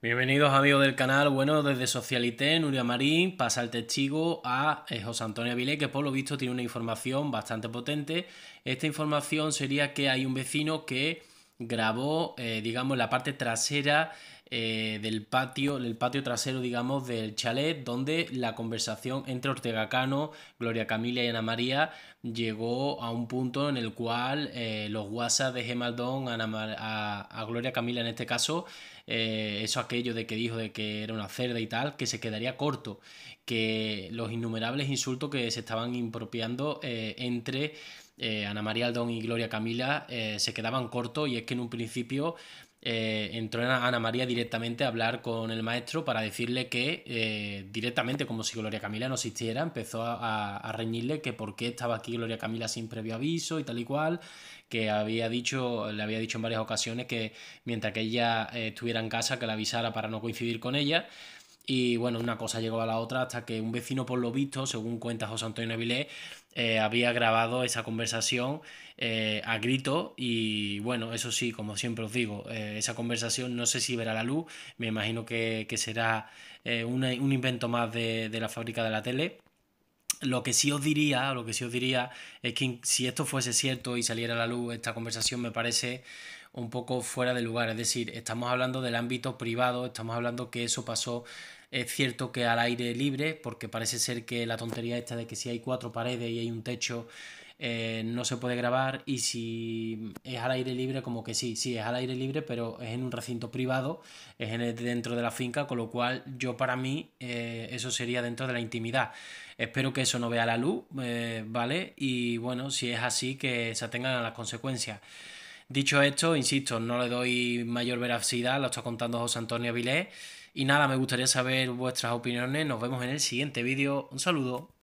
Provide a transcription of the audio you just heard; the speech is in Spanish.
Bienvenidos amigos del canal, bueno, desde Socialité, Nuria Marín pasa el testigo a eh, José Antonio Avilé, que por lo visto tiene una información bastante potente. Esta información sería que hay un vecino que grabó, eh, digamos, la parte trasera eh, del patio, del patio trasero, digamos, del chalet, donde la conversación entre Ortega Cano, Gloria Camila y Ana María llegó a un punto en el cual eh, los WhatsApp de Gemaldón a, a, Gloria Camila en este caso, eh, eso aquello de que dijo de que era una cerda y tal, que se quedaría corto, que los innumerables insultos que se estaban impropiando entre Ana María Aldón y Gloria Camila se quedaban cortos y es que en un principio eh, entró Ana María directamente a hablar con el maestro para decirle que eh, directamente, como si Gloria Camila no existiera, empezó a, a, reñirle que por qué estaba aquí Gloria Camila sin previo aviso y tal y cual, que había dicho, le había dicho en varias ocasiones que mientras que ella eh, estuviera en casa que la avisara para no coincidir con ella. Y bueno, una cosa llegó a la otra hasta que un vecino, por lo visto, según cuenta José Antonio Avilés, eh, había grabado esa conversación eh, a grito. Y bueno, eso sí, como siempre os digo, eh, esa conversación no sé si verá la luz. Me imagino que, será un invento más de, de la fábrica de la tele. Lo que sí os diría, lo que sí os diría es que si esto fuese cierto y saliera a la luz esta conversación me parece un poco fuera de lugar, es decir, estamos hablando del ámbito privado, estamos hablando que eso pasó es cierto que al aire libre, porque parece ser que la tontería esta de que si hay cuatro paredes y hay un techo eh, no se puede grabar y si es al aire libre, como que sí, sí, es al aire libre, pero es en un recinto privado, es dentro de la finca, con lo cual yo para mí eh, eso sería dentro de la intimidad. Espero que eso no vea la luz, eh, ¿vale? Y bueno, si es así, que se tengan a las consecuencias. Dicho esto, insisto, no le doy mayor veracidad, lo está contando José Antonio Avilés. Y nada, me gustaría saber vuestras opiniones. Nos vemos en el siguiente vídeo. Un saludo.